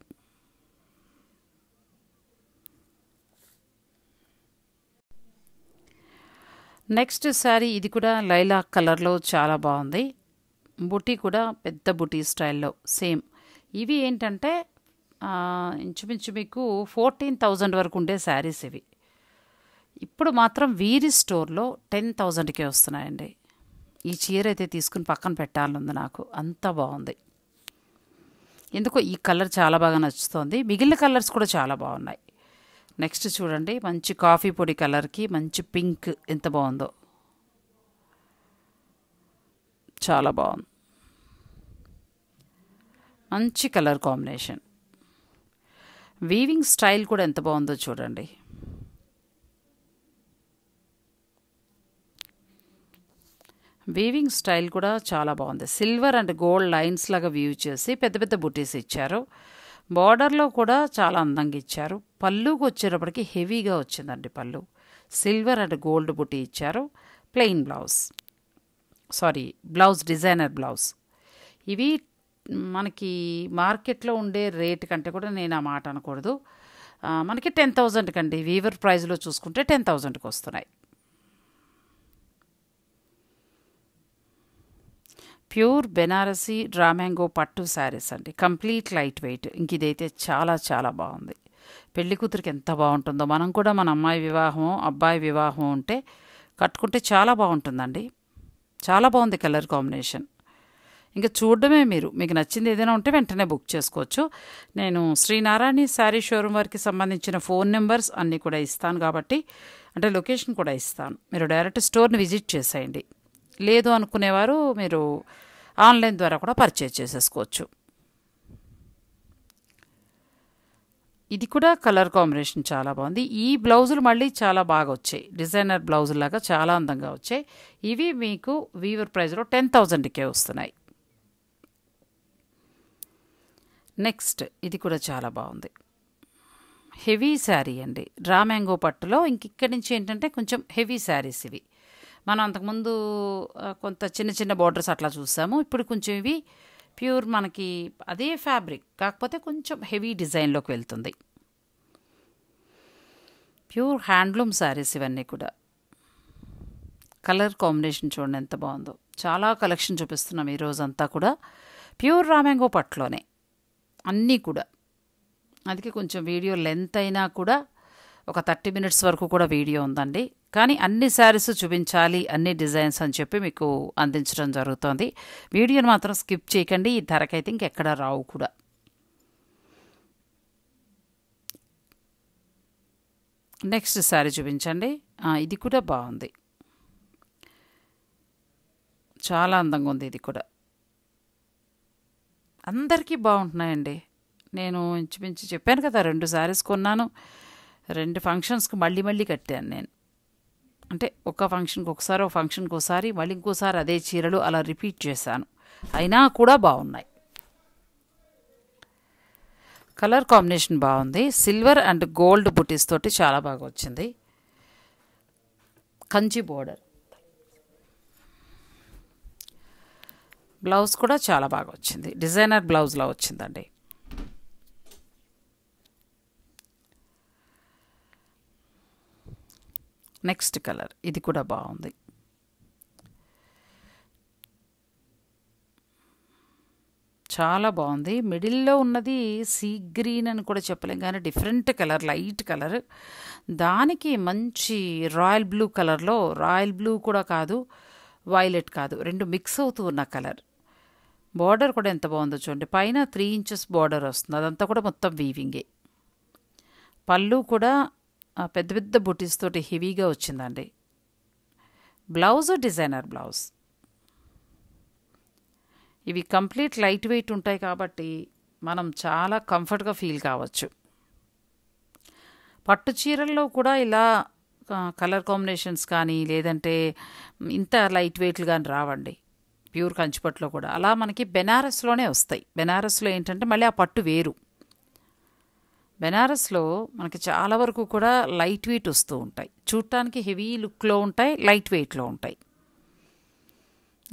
నెక్స్ట్ శారీ ఇది కూడా లైలా కలర్లో చాలా బాగుంది బుటీ కూడా పెద్ద బుటీ స్టైల్లో సేమ్ ఇవి ఏంటంటే ఇంచుమించు మీకు ఫోర్టీన్ థౌజండ్ వరకు ఉండే శారీస్ ఇవి ఇప్పుడు మాత్రం వీరి స్టోర్లో టెన్ థౌజండ్కే వస్తున్నాయండి ఈ చీర అయితే తీసుకుని పక్కన పెట్టాలనుంది నాకు అంత బాగుంది ఎందుకో ఈ కలర్ చాలా బాగా నచ్చుతోంది మిగిలిన కలర్స్ కూడా చాలా బాగున్నాయి నెక్స్ట్ చూడండి మంచి కాఫీ పొడి కలర్కి మంచి పింక్ ఎంత బాగుందో చాలా బాగుంది మంచి కలర్ కాంబినేషన్ వీవింగ్ స్టైల్ కూడా ఎంత బాగుందో చూడండి వీవింగ్ స్టైల్ కూడా చాలా బాగుంది సిల్వర్ అండ్ గోల్డ్ లైన్స్ లాగా వీవ్ చేసి పెద్ద పెద్ద బుటీస్ ఇచ్చారు బార్డర్లో కూడా చాలా అందంగా ఇచ్చారు పళ్ళుకు వచ్చేటప్పటికి హెవీగా వచ్చిందండి పళ్ళు సిల్వర్ అండ్ గోల్డ్ బుటీ ఇచ్చారు plain blouse sari blouse designer blouse ఇవి మనకి మార్కెట్లో ఉండే రేట్ కంటే కూడా నేను ఆ మాట అనకూడదు మనకి టెన్ థౌజండ్కి అండి వీవర్ ప్రైజ్లో చూసుకుంటే టెన్ థౌజండ్కి వస్తున్నాయి ప్యూర్ బెనారసీ డ్రామ్యాంగో పట్టు శారీస్ అండి కంప్లీట్ లైట్ వెయిట్ ఇంక ఇదైతే చాలా చాలా బాగుంది పెళ్లి కూతురికి ఎంత బాగుంటుందో మనం కూడా మన అమ్మాయి వివాహం అబ్బాయి వివాహం ఉంటే కట్టుకుంటే చాలా బాగుంటుందండి చాలా బాగుంది కలర్ కాంబినేషన్ ఇంకా చూడడమే మీరు మీకు నచ్చింది ఏదైనా ఉంటే వెంటనే బుక్ చేసుకోవచ్చు నేను శ్రీనారాయణ శారీ షోరూమ్ వారికి సంబంధించిన ఫోన్ నెంబర్స్ అన్నీ కూడా ఇస్తాను కాబట్టి అంటే లొకేషన్ కూడా ఇస్తాను మీరు డైరెక్ట్ స్టోర్ని విజిట్ చేసేయండి లేదు అనుకునేవారు మీరు ఆన్లైన్ ద్వారా కూడా పర్చేజ్ చేసేసుకోవచ్చు ఇది కూడా కలర్ కాంబినేషన్ చాలా బాగుంది ఈ బ్లౌజులు మళ్ళీ చాలా బాగా వచ్చాయి డిజైనర్ బ్లౌజులు లాగా చాలా అందంగా వచ్చాయి ఇవి మీకు వీవర్ ప్రైజ్లో టెన్ థౌజండ్కే వస్తున్నాయి నెక్స్ట్ ఇది కూడా చాలా బాగుంది హెవీ శారీ అండి రా మ్యాంగో పట్టులో ఇంక ఇక్కడి నుంచి ఏంటంటే కొంచెం హెవీ శారీస్ ఇవి మనం అంతకుముందు కొంత చిన్న చిన్న బార్డర్స్ అట్లా చూసాము ఇప్పుడు కొంచెం ఇవి ప్యూర్ మనకి అదే ఫ్యాబ్రిక్ కాకపోతే కొంచెం హెవీ డిజైన్లోకి వెళ్తుంది ప్యూర్ హ్యాండ్లూమ్ శారీస్ ఇవన్నీ కూడా కలర్ కాంబినేషన్ చూడండి ఎంత బాగుందో చాలా కలెక్షన్ చూపిస్తున్నాం ఈరోజంతా కూడా ప్యూర్ రామ్యాంగో పట్లోనే అన్నీ కూడా అందుకే కొంచెం వీడియో లెంత్ అయినా కూడా ఒక థర్టీ మినిట్స్ వరకు కూడా వీడియో ఉందండి కానీ అన్ని శారీస్ చూపించాలి అన్ని డిజైన్స్ అని చెప్పి మీకు అందించడం జరుగుతోంది వీడియోని మాత్రం స్కిప్ చేయకండి ఈ ధరకైతే ఇంకెక్కడ రావు కూడా నెక్స్ట్ శారీ చూపించండి ఇది కూడా బాగుంది చాలా అందంగా ఉంది ఇది కూడా అందరికీ బాగుంటున్నాయండి నేను ఇంచుమించి చెప్పాను కదా రెండు శారీస్ కొన్నాను రెండు ఫంక్షన్స్కి మళ్ళీ మళ్ళీ కట్టాను నేను అంటే ఒక ఫంక్షన్కి ఒకసారి ఒక ఫంక్షన్కి ఒకసారి మళ్ళీ ఇంకోసారి అదే చీరలు అలా రిపీట్ చేశాను అయినా కూడా బాగున్నాయి కలర్ కాంబినేషన్ బాగుంది సిల్వర్ అండ్ గోల్డ్ బుటీస్ తోటి చాలా బాగా వచ్చింది కంచి బోర్డర్ బ్లౌజ్ కూడా చాలా బాగా వచ్చింది డిజైనర్ బ్లౌజ్లా వచ్చిందండి నెక్స్ట్ కలర్ ఇది కూడా బాగుంది చాలా బాగుంది మిడిల్లో ఉన్నది సీ గ్రీన్ అని కూడా చెప్పలేం కానీ డిఫరెంట్ కలర్ లైట్ కలర్ దానికి మంచి రాయల్ బ్లూ కలర్లో రాయల్ బ్లూ కూడా కాదు వైలెట్ కాదు రెండు మిక్స్ అవుతూ ఉన్న కలర్ బార్డర్ కూడా ఎంత బాగుందో చూడండి పైన త్రీ ఇంచెస్ బార్డర్ వస్తుంది అదంతా కూడా మొత్తం వీవింగే పళ్ళు కూడా పెద్ద పెద్ద బుటీస్ తోటి హెవీగా వచ్చిందండి బ్లౌజ్ డిజైనర్ బ్లౌజ్ ఇవి కంప్లీట్ లైట్ వెయిట్ ఉంటాయి కాబట్టి మనం చాలా కంఫర్ట్గా ఫీల్ కావచ్చు పట్టు చీరల్లో కూడా ఇలా కలర్ కాంబినేషన్స్ కానీ లేదంటే ఇంత లైట్ వెయిట్లు కానీ రావండి ప్యూర్ కంచిపట్లో కూడా అలా మనకి బెనారస్లోనే వస్తాయి బెనారస్లో ఏంటంటే మళ్ళీ ఆ పట్టు వేరు బెనారస్లో మనకి చాలా వరకు కూడా లైట్ వెయిట్ వస్తూ ఉంటాయి చూడటానికి హెవీ లుక్లో ఉంటాయి లైట్ వెయిట్లో ఉంటాయి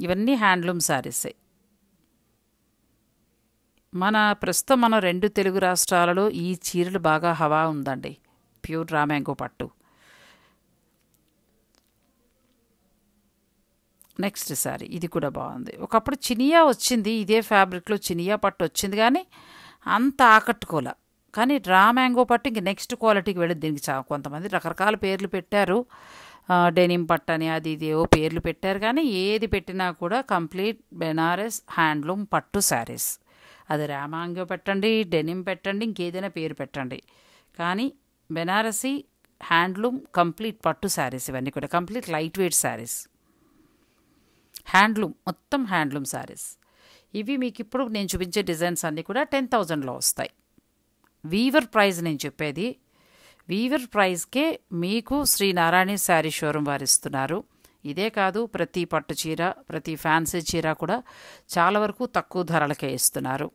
ఇవన్నీ హ్యాండ్లూమ్ శారీసే మన ప్రస్తుతం మన రెండు తెలుగు రాష్ట్రాలలో ఈ చీరలు బాగా హవా ఉందండి ప్యూర్ రామ్యాంగో పట్టు నెక్స్ట్ శారీ ఇది కూడా బాగుంది ఒకప్పుడు చినియా వచ్చింది ఇదే ఫ్యాబ్రిక్లో చినియా పట్టు వచ్చింది కానీ అంత ఆకట్టుకోలే కానీ డ్రా మ్యాంగో పట్టు ఇంక నెక్స్ట్ క్వాలిటీకి వెళ్ళి దీనికి చా కొంతమంది రకరకాల పేర్లు పెట్టారు డెనిమ్ పట్టు అని అది ఇది ఏవో పేర్లు పెట్టారు కానీ ఏది పెట్టినా కూడా కంప్లీట్ బెనారస్ హ్యాండ్లూమ్ పట్టు శారీస్ అది రామాంగో పెట్టండి డెనిమ్ పెట్టండి ఇంకేదైనా పేరు పెట్టండి కానీ బెనారసీ హ్యాండ్లూమ్ కంప్లీట్ పట్టు శారీస్ ఇవన్నీ కూడా complete light weight saris handloom మొత్తం హ్యాండ్లూమ్ శారీస్ ఇవి మీకు ఇప్పుడు నేను చూపించే డిజైన్స్ అన్నీ కూడా టెన్ థౌజండ్లో వస్తాయి వీవర్ ప్రైజ్ నేను చెప్పేది వీవర్ ప్రైజ్కే మీకు శ్రీనారాయణ శారీ షోరూమ్ వారు ఇస్తున్నారు ఇదే కాదు ప్రతి పట్టు చీర ప్రతి ఫ్యాన్సీ చీర కూడా చాలా వరకు తక్కువ ధరలకే ఇస్తున్నారు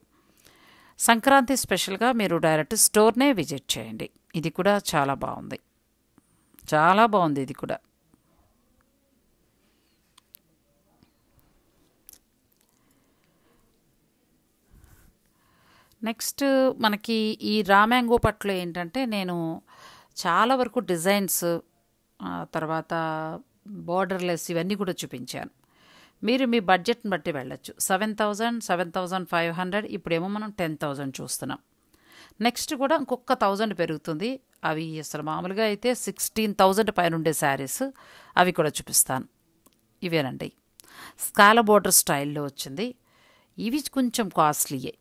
సంక్రాంతి స్పెషల్గా మీరు డైరెక్ట్ స్టోర్నే విజిట్ చేయండి ఇది కూడా చాలా బాగుంది చాలా బాగుంది ఇది కూడా నెక్స్ట్ మనకి ఈ రామ్యాంగో మ్యాంగో ఏంటంటే నేను చాలా వరకు డిజైన్స్ తర్వాత బార్డర్లెస్ ఇవన్నీ కూడా చూపించాను మీరు మీ బడ్జెట్ని బట్టి వెళ్ళొచ్చు seven thousand seven thousand five hundred ఇప్పుడేమో మనం టెన్ థౌజండ్ చూస్తున్నాం నెక్స్ట్ కూడా ఇంకొక థౌజండ్ పెరుగుతుంది అవి అసలు మామూలుగా అయితే సిక్స్టీన్ థౌజండ్ పైన ఉండే శారీస్ అవి కూడా చూపిస్తాను ఇవేనండి స్కాల బోర్డర్ స్టైల్లో వచ్చింది ఇవి కొంచెం కాస్ట్లీయే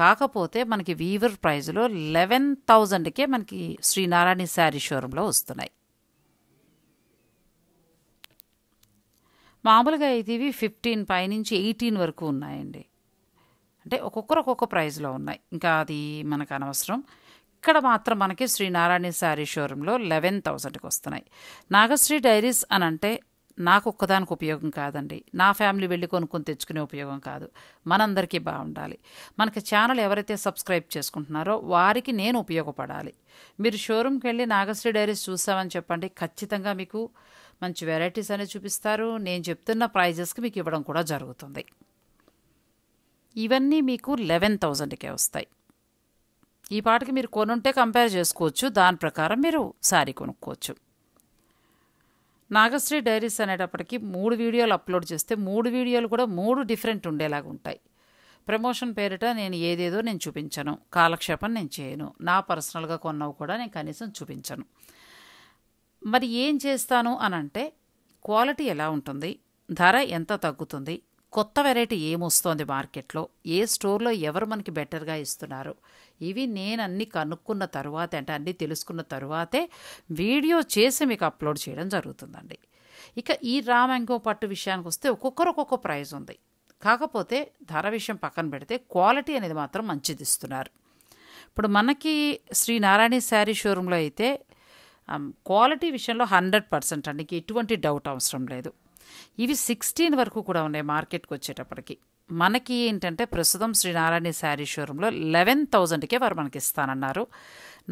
కాకపోతే మనకి వీవర్ ప్రైజ్లో లెవెన్ థౌజండ్కే మనకి శ్రీనారాయణ శారీ షోరూంలో వస్తున్నాయి మామూలుగా అయితే ఇవి ఫిఫ్టీన్ పైనుంచి ఎయిటీన్ వరకు ఉన్నాయండి అంటే ఒక్కొక్కరు ఒక్కొక్క ప్రైజ్లో ఉన్నాయి ఇంకా అది మనకు అనవసరం ఇక్కడ మాత్రం మనకి శ్రీనారాయణ శారీ షోరూంలో లెవెన్ థౌజండ్కి వస్తున్నాయి నాగశ్రీ డైరీస్ అని అంటే నాకు ఒక్కదానికి ఉపయోగం కాదండి నా ఫ్యామిలీ వెళ్ళి కొనుక్కొని తెచ్చుకునే ఉపయోగం కాదు మనందరికీ బాగుండాలి మనకి ఛానల్ ఎవరైతే సబ్స్క్రైబ్ చేసుకుంటున్నారో వారికి నేను ఉపయోగపడాలి మీరు షోరూమ్కి వెళ్ళి నాగశ్రీ డైరీస్ చూసామని చెప్పండి ఖచ్చితంగా మీకు మంచి వెరైటీస్ అనేవి చూపిస్తారు నేను చెప్తున్న ప్రైజెస్కి మీకు ఇవ్వడం కూడా జరుగుతుంది ఇవన్నీ మీకు లెవెన్ థౌజండ్కే వస్తాయి ఈ పాటకి మీరు కొనుంటే కంపేర్ చేసుకోవచ్చు దాని ప్రకారం మీరు శారీ కొనుక్కోవచ్చు నాగశ్రీ డైరీస్ అనేటప్పటికి మూడు వీడియోలు అప్లోడ్ చేస్తే మూడు వీడియోలు కూడా మూడు డిఫరెంట్ ఉండేలాగా ఉంటాయి ప్రమోషన్ పేరిట నేను ఏదేదో నేను చూపించను కాలక్షేపం నేను చేయను నా పర్సనల్గా కొన్నవి కూడా నేను కనీసం చూపించను మరి ఏం చేస్తాను అనంటే క్వాలిటీ ఎలా ఉంటుంది ధర ఎంత తగ్గుతుంది కొత్త వెరైటీ ఏమొస్తోంది మార్కెట్లో ఏ స్టోర్లో ఎవరు మనకి బెటర్గా ఇస్తున్నారు ఇవి నేను అన్ని కనుక్కున్న తర్వాత అంటే అన్నీ తెలుసుకున్న తర్వాతే వీడియో చేసి మీకు అప్లోడ్ చేయడం జరుగుతుందండి ఇక ఈ రా పట్టు విషయానికి వస్తే ఒక్కొక్కరు ఒక్కొక్క ప్రైజ్ ఉంది కాకపోతే ధర విషయం పక్కన పెడితే క్వాలిటీ అనేది మాత్రం మంచిది ఇస్తున్నారు ఇప్పుడు మనకి శ్రీ నారాయణ శారీ షోరూంలో అయితే క్వాలిటీ విషయంలో హండ్రెడ్ పర్సెంట్ అండి ఎటువంటి డౌట్ అవసరం లేదు ఇవి సిక్స్టీన్ వరకు కూడా ఉన్నాయి మార్కెట్కి వచ్చేటప్పటికి మనకి ఏంటంటే ప్రస్తుతం శ్రీ నారాయణ శారీ షోరూంలో లెవెన్ థౌజండ్కే వారు మనకి ఇస్తానన్నారు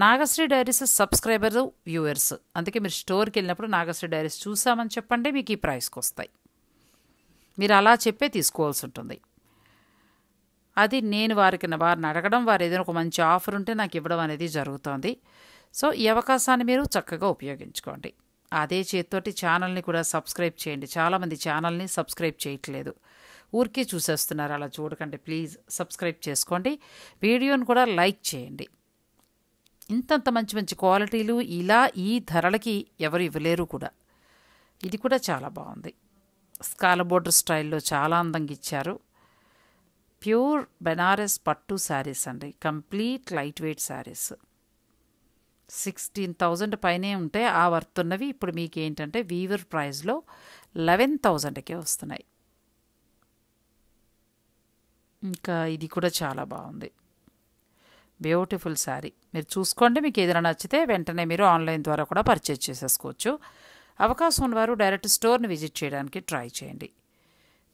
నాగశ్రీ డైరీస్ సబ్స్క్రైబర్ వ్యూవర్స్ అందుకే మీరు స్టోర్కి వెళ్ళినప్పుడు నాగశ్రీ డైరీస్ చూసామని చెప్పండి మీకు ఈ ప్రైస్కి వస్తాయి మీరు అలా చెప్పే తీసుకోవాల్సి ఉంటుంది అది నేను వారికి వారిని అడగడం వారు ఏదైనా ఒక మంచి ఆఫర్ ఉంటే నాకు ఇవ్వడం అనేది జరుగుతుంది సో ఈ అవకాశాన్ని మీరు చక్కగా ఉపయోగించుకోండి అదే చేతితోటి ఛానల్ని కూడా సబ్స్క్రైబ్ చేయండి చాలామంది ఛానల్ని సబ్స్క్రైబ్ చేయట్లేదు ఊరికే చూసేస్తున్నారు అలా చూడకండి ప్లీజ్ సబ్స్క్రైబ్ చేసుకోండి వీడియోని కూడా లైక్ చేయండి ఇంతంత మంచి మంచి క్వాలిటీలు ఇలా ఈ ధరలకి ఎవరు ఇవ్వలేరు కూడా ఇది కూడా చాలా బాగుంది స్కాల బోర్డర్ స్టైల్లో చాలా అందంగా ఇచ్చారు ప్యూర్ బెనారస్ పట్టు శారీస్ అండి complete light weight saris sixteen thousand పైనే ఉంటే ఆ వర్త్ ఉన్నవి ఇప్పుడు మీకు ఏంటంటే వీవర్ ప్రైస్లో లెవెన్ థౌజండ్కే వస్తున్నాయి ఇంకా ఇది కూడా చాలా బాగుంది బ్యూటిఫుల్ శారీ మీరు చూసుకోండి మీకు ఏదైనా నచ్చితే వెంటనే మీరు ఆన్లైన్ ద్వారా కూడా పర్చేజ్ చేసేసుకోవచ్చు అవకాశం ఉన్నవారు డైరెక్ట్ స్టోర్ని విజిట్ చేయడానికి ట్రై చేయండి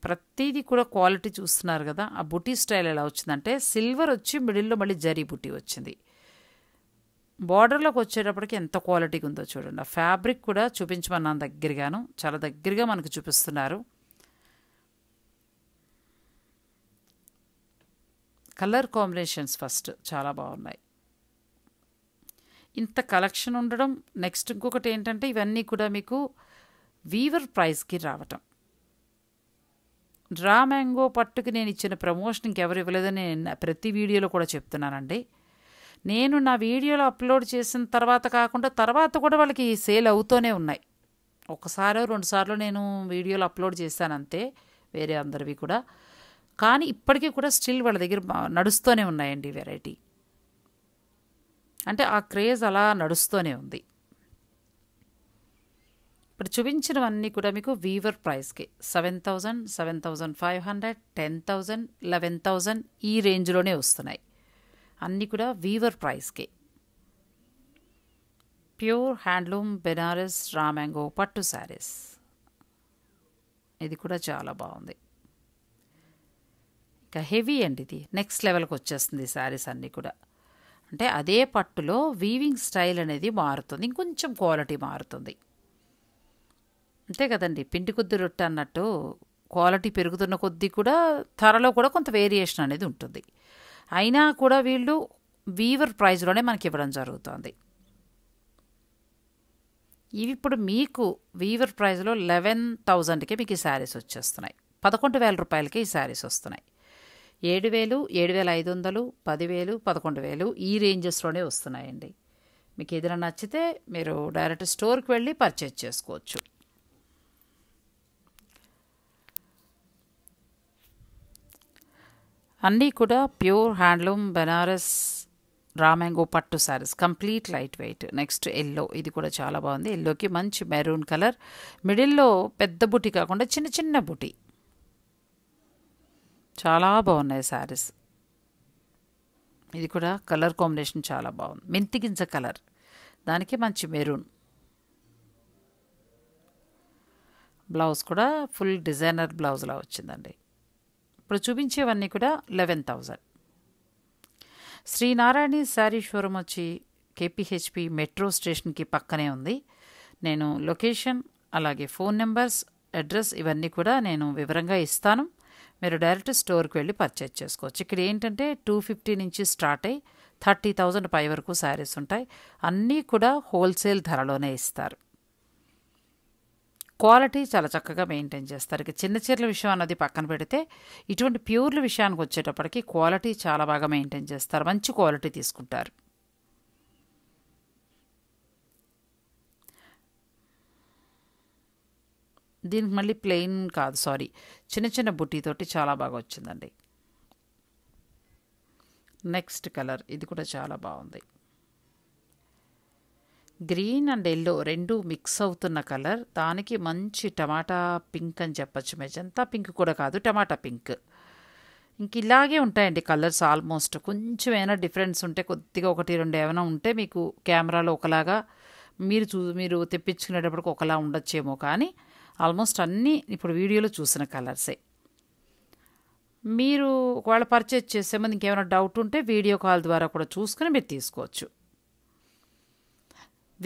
ప్రతిదీ కూడా క్వాలిటీ చూస్తున్నారు కదా ఆ బుటీ స్టైల్ ఎలా వచ్చిందంటే సిల్వర్ వచ్చి మిడిల్లో మళ్ళీ జరీ బుటీ వచ్చింది బార్డర్లోకి వచ్చేటప్పటికి ఎంత క్వాలిటీగా ఉందో చూడండి ఆ ఫ్యాబ్రిక్ కూడా చూపించమన్నాను దగ్గరగాను చాలా దగ్గరగా మనకు చూపిస్తున్నారు కలర్ కాంబినేషన్స్ ఫస్ట్ చాలా బాగున్నాయి ఇంత కలెక్షన్ ఉండడం నెక్స్ట్ ఇంకొకటి ఏంటంటే ఇవన్నీ కూడా మీకు వీవర్ ప్రైస్కి రావటం డ్రా మ్యాంగో పట్టుకు నేను ఇచ్చిన ప్రమోషన్ ఇంకెవరు ఇవ్వలేదని నేను ప్రతి వీడియోలో కూడా చెప్తున్నానండి నేను నా వీడియోలో అప్లోడ్ చేసిన తర్వాత కాకుండా తర్వాత కూడా వాళ్ళకి సేల్ అవుతూనే ఉన్నాయి ఒకసారో రెండుసార్లు నేను వీడియోలు అప్లోడ్ చేశానంతే వేరే అందరివి కూడా కానీ ఇప్పటికీ కూడా స్టిల్ వాళ్ళ దగ్గర నడుస్తూనే ఉన్నాయండి వెరైటీ అంటే ఆ క్రేజ్ అలా నడుస్తూనే ఉంది ఇప్పుడు చూపించినవన్నీ కూడా మీకు వీవర్ ప్రైస్కి seven thousand seven thousand five hundred ten thousand eleven thousand ఈ రేంజ్లోనే వస్తున్నాయి అన్నీ కూడా వీవర్ ప్రైస్కి ప్యూర్ హ్యాండ్లూమ్ బెనారస్ రామ్యాంగో పట్టు శారీస్ ఇది కూడా చాలా బాగుంది ఇంకా హెవీ అండి ఇది నెక్స్ట్ లెవెల్కి వచ్చేస్తుంది శారీస్ అన్నీ కూడా అంటే అదే పట్టులో వీవింగ్ స్టైల్ అనేది మారుతుంది ఇంకొంచెం క్వాలిటీ మారుతుంది అంతే కదండి పిండి కొద్ది రొట్టె అన్నట్టు క్వాలిటీ పెరుగుతున్న కొద్దీ కూడా ధరలో కూడా కొంత వేరియేషన్ అనేది ఉంటుంది అయినా కూడా వీళ్ళు వీవర్ ప్రైజ్లోనే మనకి ఇవ్వడం జరుగుతుంది ఇవి ఇప్పుడు మీకు వీవర్ ప్రైజ్లో లెవెన్ థౌజండ్కే మీకు ఈ శారీస్ వచ్చేస్తున్నాయి పదకొండు వేల రూపాయలకి ఈ శారీస్ వస్తున్నాయి ఏడు వేలు ఏడు వేల ఐదు వందలు పదివేలు పదకొండు వేలు ఈ రేంజెస్లోనే వస్తున్నాయండి మీకు ఏదైనా నచ్చితే మీరు డైరెక్ట్ స్టోర్కి వెళ్ళి పర్చేజ్ చేసుకోవచ్చు అన్నీ కూడా ప్యూర్ హ్యాండ్లూమ్ బెనారస్ రామ్యాంగో పట్టు saris complete light weight next yellow ఇది కూడా చాలా బాగుంది ఎల్లోకి మంచి మెరూన్ కలర్ మిడిల్లో పెద్ద బుటి కాకుండా చిన్న చిన్న బుటి చాలా బాగున్నాయి శారీస్ ఇది కూడా కలర్ కాంబినేషన్ చాలా బాగుంది మెంతి గింజ కలర్ దానికి మంచి మెరూన్ బ్లౌజ్ కూడా ఫుల్ డిజైనర్ బ్లౌజ్లా వచ్చిందండి ఇప్పుడు చూపించేవన్నీ కూడా eleven thousand Srinarayani sari showroom వచ్చి కేపీహెచ్పి మెట్రో స్టేషన్కి పక్కనే ఉంది నేను లొకేషన్ అలాగే ఫోన్ నెంబర్స్ అడ్రస్ ఇవన్నీ కూడా నేను వివరంగా ఇస్తాను మీరు డైరెక్ట్ స్టోర్కి వెళ్ళి పర్చేజ్ చేసుకోవచ్చు ఇక్కడ ఏంటంటే టూ ఫిఫ్టీ నుంచి స్టార్ట్ అయ్యి థర్టీ థౌజండ్ పై వరకు శారీస్ ఉంటాయి అన్నీ కూడా హోల్సేల్ ధరలోనే ఇస్తారు క్వాలిటీ చాలా చక్కగా మెయింటైన్ చేస్తారు ఇక చిన్న చీరల విషయం అన్నది పక్కన పెడితే ఇటువంటి ప్యూర్ల విషయానికి వచ్చేటప్పటికి క్వాలిటీ చాలా బాగా మెయింటైన్ చేస్తారు మంచి క్వాలిటీ తీసుకుంటారు దీనికి మళ్ళీ ప్లెయిన్ కాదు సారీ చిన్న చిన్న బుట్టితోటి చాలా బాగా వచ్చిందండి నెక్స్ట్ కలర్ ఇది కూడా చాలా బాగుంది గ్రీన్ అండ్ ఎల్లో రెండు మిక్స్ అవుతున్న కలర్ దానికి మంచి టమాటా పింక్ అని చెప్పచ్చు మెజంతా పింక్ కూడా కాదు టమాటా పింక్ ఇంక ఇలాగే ఉంటాయండి కలర్స్ ఆల్మోస్ట్ కొంచెం ఏమైనా డిఫరెన్స్ ఉంటే కొద్దిగా ఒకటి రెండు ఏమైనా ఉంటే మీకు కెమెరాలో ఒకలాగా మీరు చూ మీరు తెప్పించుకునేటప్పటికి ఒకలా ఉండొచ్చేమో కానీ ఆల్మోస్ట్ అన్నీ ఇప్పుడు వీడియోలో చూసిన కలర్సే మీరు ఒకవేళ పర్చేజ్ చేసే ముందు ఇంకేమైనా డౌట్ ఉంటే వీడియో కాల్ ద్వారా కూడా చూసుకుని మీరు తీసుకోవచ్చు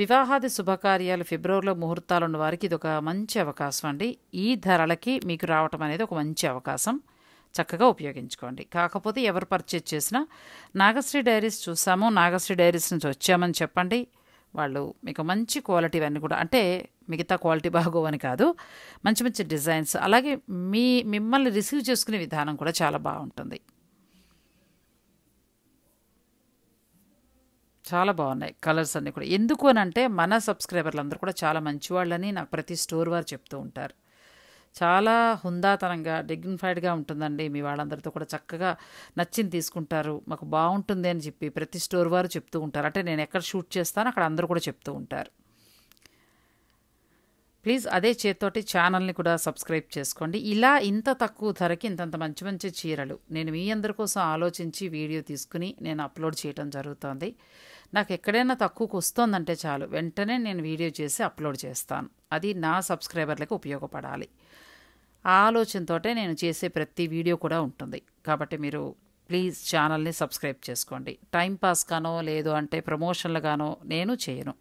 వివాహాది శుభకార్యాలు ఫిబ్రవరిలో ముహూర్తాలు ఉన్న వారికి ఇది ఒక మంచి అవకాశం అండి ఈ ధరలకి మీకు రావటం అనేది ఒక మంచి అవకాశం చక్కగా ఉపయోగించుకోండి కాకపోతే ఎవరు పర్చేజ్ చేసినా నాగశ్రీ డైరీస్ చూసాము నాగశ్రీ డైరీస్ నుంచి వచ్చామని చెప్పండి వాళ్ళు మీకు మంచి క్వాలిటీ అన్నీ కూడా అంటే మిగతా క్వాలిటీ బాగోవని కాదు మంచి మంచి డిజైన్స్ అలాగే మీ మిమ్మల్ని రిసీవ్ చేసుకునే విధానం కూడా చాలా బాగుంటుంది చాలా బాగున్నాయి కలర్స్ అన్నీ కూడా ఎందుకు అని అంటే మన సబ్స్క్రైబర్లు అందరూ కూడా చాలా మంచివాళ్ళని నాకు ప్రతి స్టోర్ వారు చెప్తూ ఉంటారు చాలా హుందాతనంగా డిగ్నిఫైడ్గా ఉంటుందండి మీ వాళ్ళందరితో కూడా చక్కగా నచ్చింది తీసుకుంటారు మాకు బాగుంటుంది అని చెప్పి ప్రతి స్టోర్ వారు చెప్తూ ఉంటారు అంటే నేను ఎక్కడ షూట్ చేస్తానో అక్కడ అందరూ కూడా చెప్తూ ఉంటారు ప్లీజ్ అదే చేత్తోటి ఛానల్ని కూడా సబ్స్క్రైబ్ చేసుకోండి ఇలా ఇంత తక్కువ ధరకి ఇంతంత మంచి మంచి చీరలు నేను మీ అందరి కోసం ఆలోచించి వీడియో తీసుకుని నేను అప్లోడ్ చేయడం జరుగుతుంది నాకు ఎక్కడైనా తక్కువకు వస్తుందంటే చాలు వెంటనే నేను వీడియో చేసి అప్లోడ్ చేస్తాను అది నా సబ్స్క్రైబర్లకు ఉపయోగపడాలి ఆ ఆలోచనతోటే నేను చేసే ప్రతి వీడియో కూడా ఉంటుంది కాబట్టి మీరు ప్లీజ్ ఛానల్ని సబ్స్క్రైబ్ చేసుకోండి పాస్ కానో లేదు అంటే ప్రమోషన్లు కానో నేను చేయను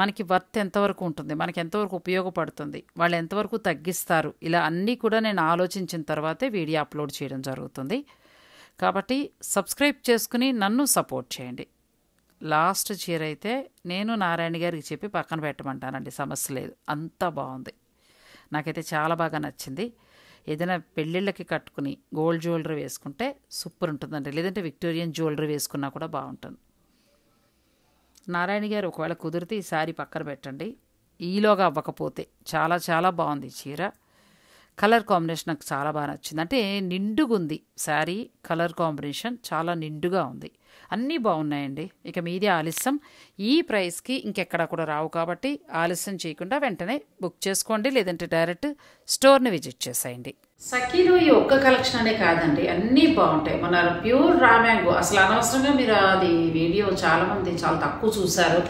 మనకి వర్త్ ఎంతవరకు ఉంటుంది మనకి ఎంతవరకు ఉపయోగపడుతుంది వాళ్ళు ఎంతవరకు తగ్గిస్తారు ఇలా అన్నీ కూడా నేను ఆలోచించిన తర్వాతే వీడియో అప్లోడ్ చేయడం జరుగుతుంది కాబట్టి సబ్స్క్రైబ్ చేసుకుని నన్ను సపోర్ట్ చేయండి లాస్ట్ చీర అయితే నేను నారాయణ గారికి చెప్పి పక్కన పెట్టమంటానండి సమస్య లేదు అంతా బాగుంది నాకైతే చాలా బాగా నచ్చింది ఏదైనా పెళ్ళిళ్ళకి కట్టుకుని గోల్డ్ జ్యువెలరీ వేసుకుంటే సూపర్ ఉంటుందండి లేదంటే విక్టోరియన్ జ్యువెలరీ వేసుకున్నా కూడా బాగుంటుంది నారాయణ గారు ఒకవేళ కుదిరితే ఈ సారీ పక్కన పెట్టండి ఈలోగా అవ్వకపోతే చాలా చాలా బాగుంది చీర కలర్ కాంబినేషన్ నాకు చాలా బాగా నచ్చింది అంటే నిండుగా ఉంది శారీ కలర్ కాంబినేషన్ చాలా నిండుగా ఉంది అన్నీ బాగున్నాయండి ఇక మీదే ఆలస్యం ఈ ప్రైస్కి ఇంకెక్కడ కూడా రావు కాబట్టి ఆలస్యం చేయకుండా వెంటనే బుక్ చేసుకోండి లేదంటే డైరెక్ట్ స్టోర్ని విజిట్ చేసేయండి సఖీలో ఈ ఒక్క కలెక్షన్ అనే కాదండి అన్నీ బాగుంటాయి మన ప్యూర్ రా మ్యాంగో అసలు అనవసరంగా మీరు అది వీడియో చాలామంది చాలా తక్కువ చూశారు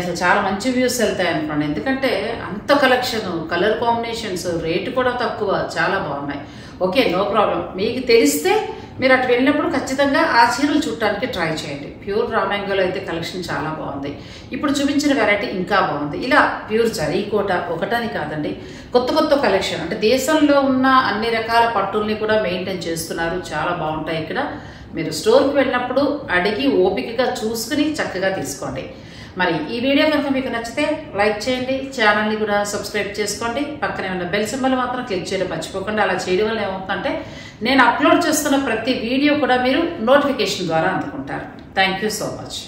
అసలు చాలా మంచి వ్యూస్ వెళ్తాయి అనుకోండి ఎందుకంటే అంత కలెక్షన్ కలర్ కాంబినేషన్స్ రేటు కూడా తక్కువ చాలా బాగున్నాయి ఓకే నో ప్రాబ్లం మీకు తెలిస్తే మీరు అటు వెళ్ళినప్పుడు ఖచ్చితంగా ఆ చీరలు చూడటానికి ట్రై చేయండి ప్యూర్ రామాంగోలో అయితే కలెక్షన్ చాలా బాగుంది ఇప్పుడు చూపించిన వెరైటీ ఇంకా బాగుంది ఇలా ప్యూర్ చరీ కోట ఒకటని కాదండి కొత్త కొత్త కలెక్షన్ అంటే దేశంలో ఉన్న అన్ని రకాల పట్టుల్ని కూడా మెయింటైన్ చేస్తున్నారు చాలా బాగుంటాయి ఇక్కడ మీరు స్టోర్కి వెళ్ళినప్పుడు అడిగి ఓపికగా చూసుకుని చక్కగా తీసుకోండి మరి ఈ వీడియో కనుక మీకు నచ్చితే లైక్ చేయండి ఛానల్ని కూడా సబ్స్క్రైబ్ చేసుకోండి పక్కనే ఉన్న బెల్ సింబల్ మాత్రం క్లిక్ చేయడం మర్చిపోకుండా అలా చేయడం వల్ల ఏమవుతుందంటే నేను అప్లోడ్ చేస్తున్న ప్రతి వీడియో కూడా మీరు నోటిఫికేషన్ ద్వారా అందుకుంటారు థ్యాంక్ సో మచ్